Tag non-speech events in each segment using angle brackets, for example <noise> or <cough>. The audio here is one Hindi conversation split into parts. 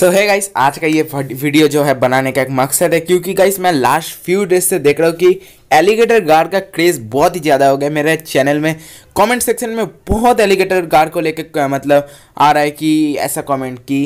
सो है गाइस आज का ये वीडियो जो है बनाने का एक मकसद है क्योंकि गाइस मैं लास्ट फ्यू डेज से देख रहा हूँ कि एलिगेटर गार्ड का क्रेज़ बहुत ही ज़्यादा हो गया मेरे चैनल में कमेंट सेक्शन में बहुत एलिगेटर गार्ड को लेकर मतलब आ रहा है कि ऐसा कमेंट की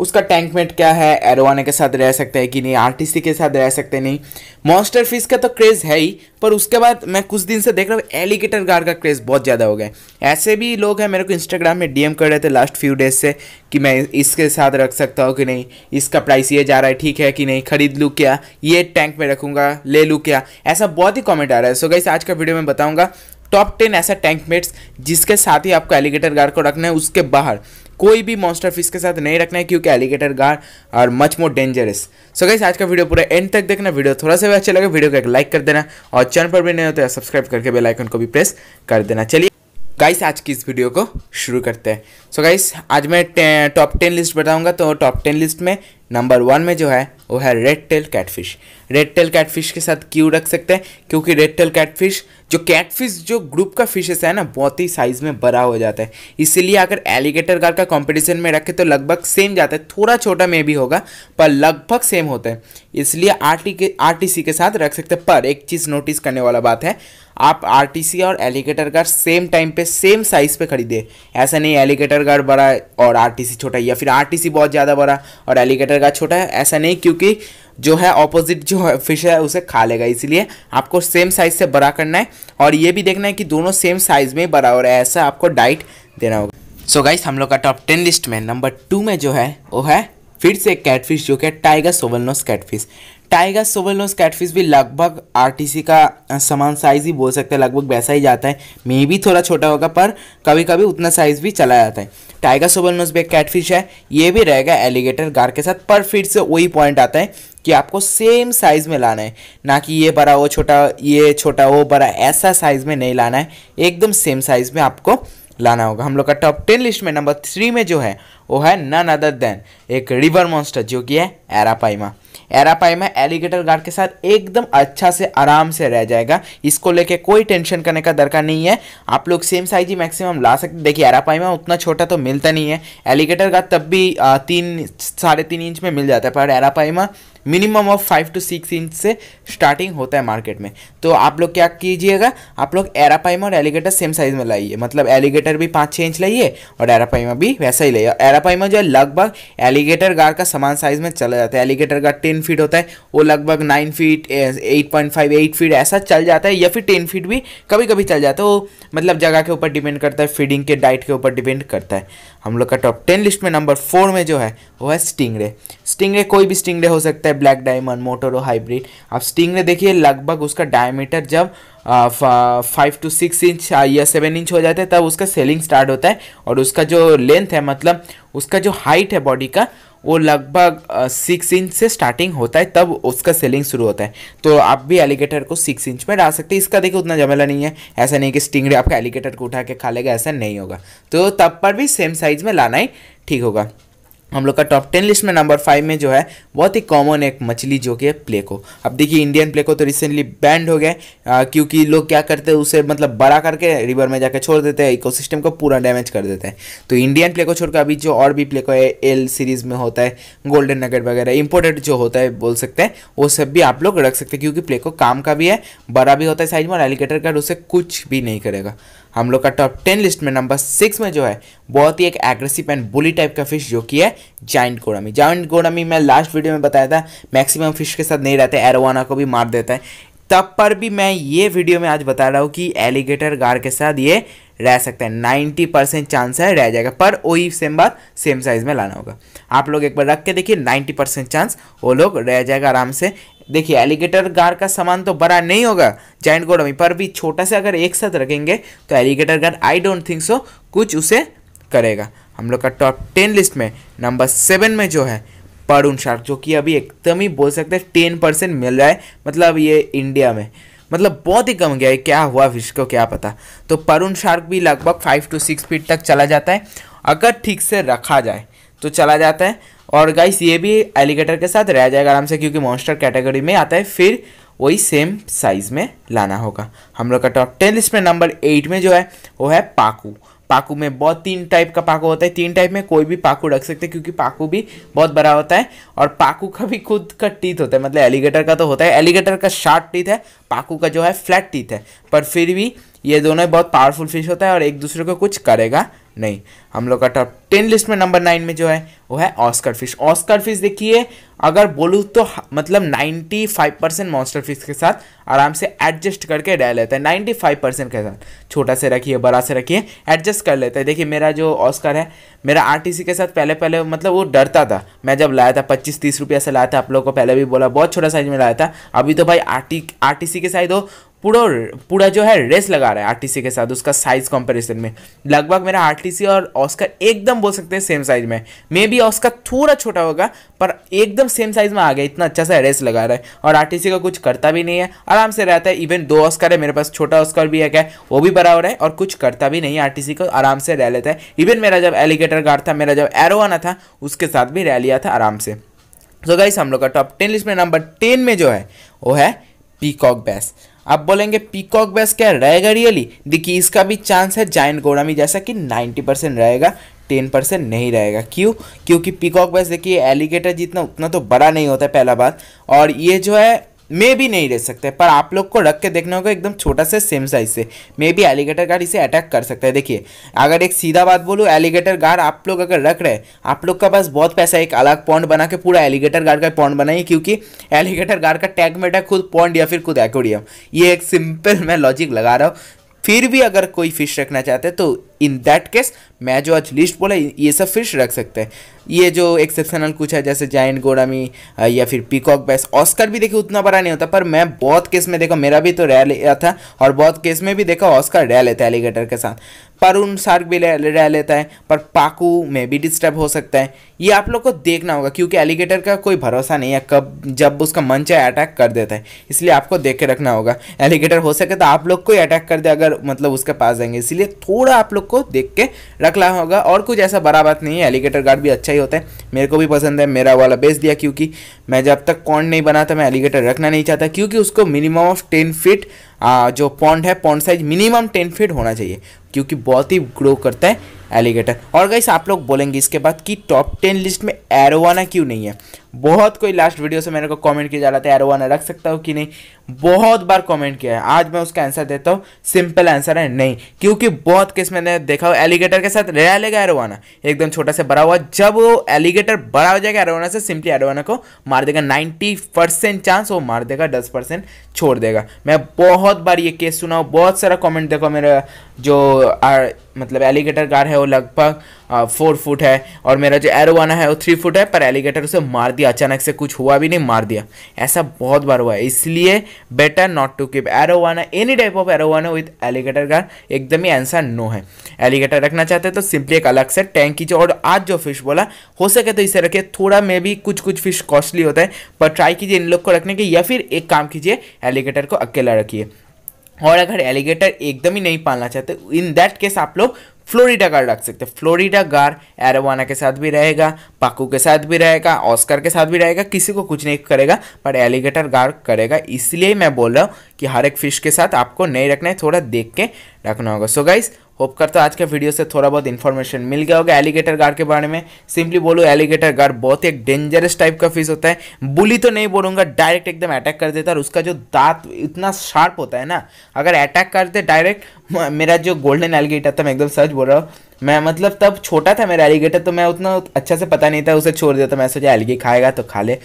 उसका टैंकमेट क्या है एरोवाना के साथ रह सकते हैं कि नहीं आरटीसी के साथ रह सकते नहीं मॉन्स्टर फिश का तो क्रेज़ है ही पर उसके बाद मैं कुछ दिन से देख रहा हूँ एलिगेटर गार्ड का क्रेज़ बहुत ज़्यादा हो गया ऐसे भी लोग हैं मेरे को इंस्टाग्राम में डीएम कर रहे थे लास्ट फ्यू डेज से कि मैं इसके साथ रख सकता हूँ कि नहीं इसका प्राइस ये जा रहा है ठीक है कि नहीं खरीद लूँ क्या ये टैंक में रखूँगा ले लूँ क्या ऐसा बहुत ही कॉमेंट आ रहा है सो गई आज का वीडियो में बताऊँगा टॉप टेन ऐसा टैंकमेट्स जिसके साथ ही आपको एलिगेटर गार्ड को रखना है उसके बाहर कोई भी मॉन्स्टर फिश के साथ नहीं रखना है क्योंकि एलिगेटर गार्ड और much more dangerous so guys आज का वीडियो पूरा एंड तक देखना वीडियो थोड़ा सा भी अच्छा लगे वीडियो को एक लाइक कर देना और चैनल पर भी नहीं होता है सब्सक्राइब करके बेलाइकन को भी प्रेस कर देना चलिए गाइस आज की इस वीडियो को शुरू करते हैं सो so गाइस आज मैं टॉप टेन लिस्ट बताऊंगा तो टॉप टेन लिस्ट में नंबर वन में जो है वो है red tail catfish red tail catfish के साथ क्यों रख सकते हैं क्योंकि रेड टेल कैटफिश जो कैटफिश जो ग्रुप का फिशेस है ना बहुत ही साइज़ में बड़ा हो जाता है इसीलिए अगर एलिगेटर गार का कंपटीशन में रखें तो लगभग सेम जाता है थोड़ा छोटा में भी होगा पर लगभग सेम होता है इसलिए आर के आर के साथ रख सकते हैं पर एक चीज़ नोटिस करने वाला बात है आप आरटीसी और एलिगेटर गार्ड सेम टाइम पे सेम साइज़ पे खरीदे ऐसा नहीं एलिगेटर गार्ड बड़ा और आरटीसी छोटा या फिर आरटीसी बहुत ज़्यादा बड़ा और एलिगेटर गार्ड छोटा है ऐसा नहीं क्योंकि जो है ऑपोजिट जो है फिश है उसे खा लेगा इसीलिए आपको सेम साइज़ से बड़ा करना है और ये भी देखना है कि दोनों सेम साइज़ में बड़ा और ऐसा आपको डाइट देना होगा सो so गाइस हम लोग का टॉप टेन लिस्ट में नंबर टू में जो है वो है फिर से कैटफिश जो कि tiger shovelnose catfish tiger shovelnose catfish भी लगभग आरटीसी का समान साइज़ ही बोल सकते हैं लगभग वैसा ही जाता है मे भी थोड़ा छोटा होगा पर कभी कभी उतना साइज़ भी चला जाता है टाइगर सोवेलोस भी एक कैटफिश है ये भी रहेगा एलिगेटर गार के साथ पर फिर से वही पॉइंट आता है कि आपको सेम साइज़ में लाना है ना कि ये बड़ा वो छोटा ये छोटा वो बड़ा ऐसा साइज़ में नहीं लाना है एकदम सेम साइज़ में आपको लाना होगा हम लोग का टॉप टेन लिस्ट में नंबर थ्री में जो है वो है नन अदर देन एक रिवर मॉन्स्टर जो कि है एरापाइमा एरापाई में एलिगेटर गार्ड के साथ एकदम अच्छा से आराम से रह जाएगा इसको लेके कोई टेंशन करने का दरकार नहीं है आप लोग सेम साइज ही मैक्सिमम ला सकते देखिए एरापाई में उतना छोटा तो मिलता नहीं है एलिगेटर गार्ड तब भी तीन साढ़े तीन इंच में मिल जाता है पर एरापाई में minimum of five to six inch से स्टार्टिंग होता है मार्केट में तो आप लोग क्या कीजिएगा आप लोग एरापाइमा और एलिगेटर सेम साइज़ में लाइए मतलब एलिगेटर भी पाँच छः इंच लाइए और एरापाइमा भी वैसा ही लाइए एरापाइमा जो है लगभग एलिगेटर गार का समान साइज़ में चला जाता है एलिगेटर गार टेन फीट होता है वो लगभग nine feet eight point five eight feet ऐसा चल जाता है या फिर टेन फीट भी कभी कभी चल जाता है वो मतलब जगह के ऊपर डिपेंड करता है फीडिंग के डाइट के ऊपर डिपेंड करता है हम लोग का टॉप टेन लिस्ट में नंबर फोर में जो है वो है स्टिंगरे स्टिंगरे कोई भी स्टिंगरे हो सकता है है ब्लैक डायमंड मोटोरो हाइब्रिड अब स्टिंग ने देखिए लगभग उसका डायमीटर जब फाइव टू सिक्स इंच या सेवन इंच हो जाता है तब उसका सेलिंग स्टार्ट होता है और उसका जो लेंथ है मतलब उसका जो हाइट है बॉडी का वो लगभग सिक्स इंच से स्टार्टिंग होता है तब उसका सेलिंग शुरू होता है तो आप भी एलिगेटर को सिक्स इंच में डाल सकते हैं इसका देखिए उतना जमेला नहीं है ऐसा नहीं कि स्टिंगरे आपका एलिगेटर को उठा के खा लेगा ऐसा नहीं होगा तो तब पर भी सेम साइज़ में लाना ही ठीक होगा हम लोग का टॉप टेन लिस्ट में नंबर फाइव में जो है बहुत ही कॉमन एक मछली जो कि है प्लेको अब देखिए इंडियन प्लेको तो रिसेंटली बैंड हो गए क्योंकि लोग क्या करते हैं उसे मतलब बड़ा करके रिवर में जाकर छोड़ देते हैं इकोसिस्टम को पूरा डैमेज कर देते हैं तो इंडियन प्लेको छोड़कर अभी जो और भी प्लेको है एल सीरीज़ में होता है गोल्डन नगेट वगैरह इम्पोर्टेड जो होता है बोल सकते हैं वो सब भी आप लोग रख सकते हैं क्योंकि प्लेको काम का भी है बड़ा भी होता है साइज में और एलिगेटर का उसे कुछ भी नहीं करेगा हम लोग का टॉप टेन लिस्ट में नंबर सिक्स में जो है बहुत ही एक एग्रेसिव एंड बुली टाइप का फिश जो कि है जाइंट गोडामी जाइंट गोडामी मैं लास्ट वीडियो में बताया था मैक्सिमम फिश के साथ नहीं रहते एरोवाना को भी मार देता है तब पर भी मैं ये वीडियो में आज बता रहा हूँ कि एलिगेटर गार के साथ ये रह सकता है नाइन्टी परसेंट चांस है रह जाएगा पर वही सेम बात सेम साइज़ में लाना होगा आप लोग एक बार रख के देखिए नाइन्टी परसेंट चांस वो लोग रह जाएगा आराम से देखिए एलिगेटर गार का सामान तो बड़ा नहीं होगा जॉइंट गोडमी पर भी छोटा सा अगर एक साथ रखेंगे तो एलिगेटर गार आई डोंट थिंक सो कुछ उसे करेगा हम लोग का टॉप टेन लिस्ट में नंबर सेवन में जो है परुण शार्क जो कि अभी एकदम ही बोल सकते हैं टेन परसेंट मिल रहा है मतलब ये इंडिया में मतलब बहुत ही कम गया है क्या हुआ फिश को क्या पता तो परुण शार्क भी लगभग फाइव टू सिक्स फीट तक चला जाता है अगर ठीक से रखा जाए तो चला जाता है और गाइस ये भी एलिगेटर के साथ रह जाएगा आराम से क्योंकि मॉन्स्टर कैटेगरी में आता है फिर वही सेम साइज़ में लाना होगा हम लोग का टॉप टेन लिस्ट में नंबर एट में जो है वो है पाकू पाकू में बहुत तीन टाइप का पाकू होता है तीन टाइप में कोई भी पाकू रख सकते हैं क्योंकि पाकू भी बहुत बड़ा होता है और पाकू का भी खुद का टीथ होता है मतलब एलिगेटर का तो होता है एलिगेटर का शार्प टीथ है पाकू का जो है फ्लैट टीथ है पर फिर भी ये दोनों बहुत पावरफुल फिश होता है और एक दूसरे को कुछ करेगा नहीं हम लोग का टॉप टेन लिस्ट में नंबर नाइन में जो है वो है ऑस्कर फिश ऑस्कर फिश देखिए अगर बोलूँ तो मतलब ninety five percent monster fish के साथ आराम से एडजस्ट करके रह लेता है नाइन्टी फाइव परसेंट के साथ छोटा से रखिए बड़ा से रखिए एडजस्ट कर लेता है देखिए मेरा जो ऑस्कर है मेरा आर के साथ पहले पहले मतलब वो डरता था मैं जब लाया था पच्चीस तीस रुपया से लाया था आप लोग को पहले भी बोला बहुत छोटा साइज में लाया था अभी तो भाई आर के साइज हो पूरा पूरा जो है रेस लगा रहा है आरटीसी के साथ उसका साइज कंपैरिजन में लगभग मेरा आरटीसी और ऑस्कर एकदम बोल सकते हैं सेम साइज में मे बी ऑस्कर थोड़ा छोटा होगा पर एकदम सेम साइज में आ गया इतना अच्छा सा रेस लगा रहा है और आरटीसी का कुछ करता भी नहीं है आराम से रहता है इवन दो ऑस्कर है मेरे पास छोटा ऑस्कर भी है क्या वो भी बराबर है और कुछ करता भी नहीं है को आराम से रह लेता है इवन मेरा जब एलिगेटर गार्ड था मेरा जब एरो आना था उसके साथ भी रह लिया था आराम से तो गाइस हम लोग का टॉप टेन लिस्ट में नंबर टेन में जो है वो है पीकॉक बैस आप बोलेंगे पीकॉक बैस क्या रहेगा रियली देखिए इसका भी चांस है जाइंट गोरामी जैसा कि 90 परसेंट रहेगा टेन परसेंट नहीं रहेगा क्यों क्योंकि पीकॉक बैस देखिए एलिगेटर जितना उतना तो बड़ा नहीं होता है पहला बात और ये जो है मे भी नहीं रह सकते पर आप लोग को रख के देखना होगा एकदम छोटा से सेम साइज से मे भी एलिगेटर गार्ड इसे अटैक कर सकता है देखिए अगर एक सीधा बात बोलूँ एलिगेटर गार्ड आप लोग अगर रख रहे आप लोग का पास बहुत पैसा एक अलग पॉइंट बना के पूरा एलिगेटर गार्ड का पॉइंट बनाइए क्योंकि एलिगेटर गार्ड का टैग मेटा खुद पॉइंट या फिर खुद एक्वेरियम ये एक सिंपल <laughs> मैं लॉजिक लगा रहा हूँ फिर भी अगर कोई फिश रखना चाहते तो इन दैट केस मैं जो आज लिस्ट बोला ये सब से रख सकते हैं ये जो एक्सेप्शनल कुछ है जैसे जाइंट गोडामी या फिर पीकॉक बैस ऑस्कर भी देखिए उतना बड़ा नहीं होता पर मैं बहुत केस में देखा मेरा भी तो रह लिया था और बहुत केस में भी देखा ऑस्कर रह लेता है एलिगेटर के साथ पर उन शार्क भी रह लेता है पर पाकू में भी डिस्टर्ब हो सकता है ये आप लोग को देखना होगा क्योंकि एलिगेटर का कोई भरोसा नहीं है कब जब उसका मन चाहे अटैक कर देता है इसलिए आपको देख के रखना होगा एलिगेटर हो सके तो आप लोग को ही अटैक कर दे अगर मतलब उसके पास जाएंगे इसलिए थोड़ा आप लोग को देख के रखना होगा और कुछ ऐसा बड़ा बात नहीं है एलिगेटर गार्ड भी अच्छा ही होता है मेरे को भी पसंद है मेरा वाला बेच दिया क्योंकि मैं जब तक कॉन्ड नहीं बना था मैं एलिगेटर रखना नहीं चाहता क्योंकि उसको मिनिमम ऑफ टेन फीट आ, जो पॉन्ड है pond size minimum ten feet होना चाहिए क्योंकि बहुत ही ग्रो करता है एलिगेटर और गाइस आप लोग बोलेंगे इसके बाद कि टॉप टेन लिस्ट में एरोवाना क्यों नहीं है बहुत कोई लास्ट वीडियो से मेरे को कमेंट किया जा रहा था एरोवाना रख सकता हूँ कि नहीं बहुत बार कमेंट किया है आज मैं उसका आंसर देता हूँ सिंपल आंसर है नहीं क्योंकि बहुत केस मैंने देखा हो एलिगेटर के साथ रह लेगा एरोवाना एकदम छोटा सा बड़ा हुआ जब वो एलिगेटर बड़ा हो जाएगा एरोवाना से सिंपली एरोवाना को मार देगा नाइन्टी चांस वो मार देगा दस छोड़ देगा मैं बहुत बहुत बार ये केस सुना हो बहुत सारा कमेंट देखो मेरा जो आर मतलब एलिगेटर कार है वो लगभग फोर फुट है और मेरा जो एरो वाना है वो थ्री फुट है पर एलिगेटर उसे मार दिया अचानक से कुछ हुआ भी नहीं मार दिया ऐसा बहुत बार हुआ है इसलिए better not to keep arowana any type of arowana with alligator gar एकदम ही आंसर नो है एलिगेटर रखना चाहते हैं तो सिंपली एक अलग से टैंक कीजिए और आज जो फिश बोला हो सके तो इसे रखिए थोड़ा मे भी कुछ कुछ फिश कॉस्टली होता है पर ट्राई कीजिए इन लोग को रखने के या फिर एक काम कीजिए एलिगेटर को अकेला रखिए और अगर एलिगेटर एकदम ही नहीं पालना चाहते इन दैट केस आप लोग फ्लोरिडा गार रख सकते हैं फ्लोरिडा गार एरोवाना के साथ भी रहेगा पाकू के साथ भी रहेगा ऑस्कर के साथ भी रहेगा किसी को कुछ नहीं करेगा पर एलिगेटर गार करेगा इसलिए मैं बोल रहा हूँ कि हर एक फिश के साथ आपको नहीं रखना है थोड़ा देख के रखना होगा सो गाइस होप करता आज के वीडियो से थोड़ा बहुत इन्फॉर्मेशन मिल गया होगा एलिगेटर गार्ड के बारे में सिंपली बोलूँ एलिगेटर गार्ड बहुत ही एक डेंजरस टाइप का फिश होता है बुली तो नहीं बोलूंगा डायरेक्ट एकदम अटैक कर देता है और उसका जो दांत इतना शार्प होता है ना अगर अटैक करते डायरेक्ट मेरा जो गोल्डन एलिगेटर था मैं एकदम सच बोल रहा हूँ मैं मतलब तब छोटा था मेरा एलिगेटर तो मैं उतना अच्छा से पता नहीं था उसे छोड़ देता तो मैं सोचा एलिगे खाएगा तो खा ले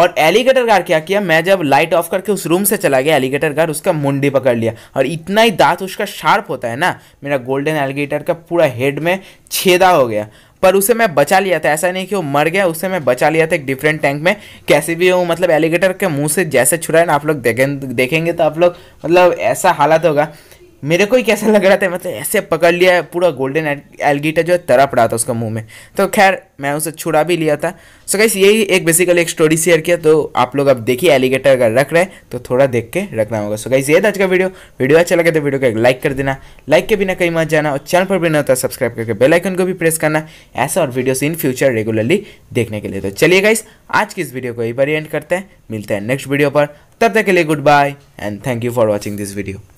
और एलिगेटर गार क्या किया मैं जब लाइट ऑफ करके उस रूम से चला गया एलिगेटर गार उसका मुंडी पकड़ लिया और इतना ही दांत उसका शार्प होता है ना मेरा गोल्डन एलिगेटर का पूरा हेड में छेदा हो गया पर उसे मैं बचा लिया था ऐसा नहीं कि वो मर गया उसे मैं बचा लिया था एक डिफरेंट टैंक में कैसे भी हूँ मतलब एलिगेटर के मुंह से जैसे छुराए है ना आप लोग देखें देखेंगे तो आप लोग मतलब ऐसा हालत होगा मेरे को ही कैसा लग रहा था मतलब ऐसे पकड़ लिया पूरा गोल्डन एलगीटा जो है तरा पड़ा था उसका मुंह में तो खैर मैं उसे छुड़ा भी लिया था सो गाइस यही एक बेसिकली एक स्टोरी शेयर किया तो आप लोग अब देखिए एलिगेटर अगर रख रहे हैं तो थोड़ा देख के रखना होगा सो गाइस ये था आज का वीडियो वीडियो अच्छा लगे तो वीडियो को एक लाइक कर देना लाइक के बिना कहीं मत जाना और चैनल पर भी नहीं होता सब्सक्राइब करके बेलाइकन को भी प्रेस करना ऐसा और वीडियोस इन फ्यूचर रेगुलरली देखने के लिए तो चलिए गाइस आज की इस वीडियो को यही बार एंड करते हैं मिलते हैं नेक्स्ट वीडियो पर तब तक के लिए goodbye and thank you for watching this video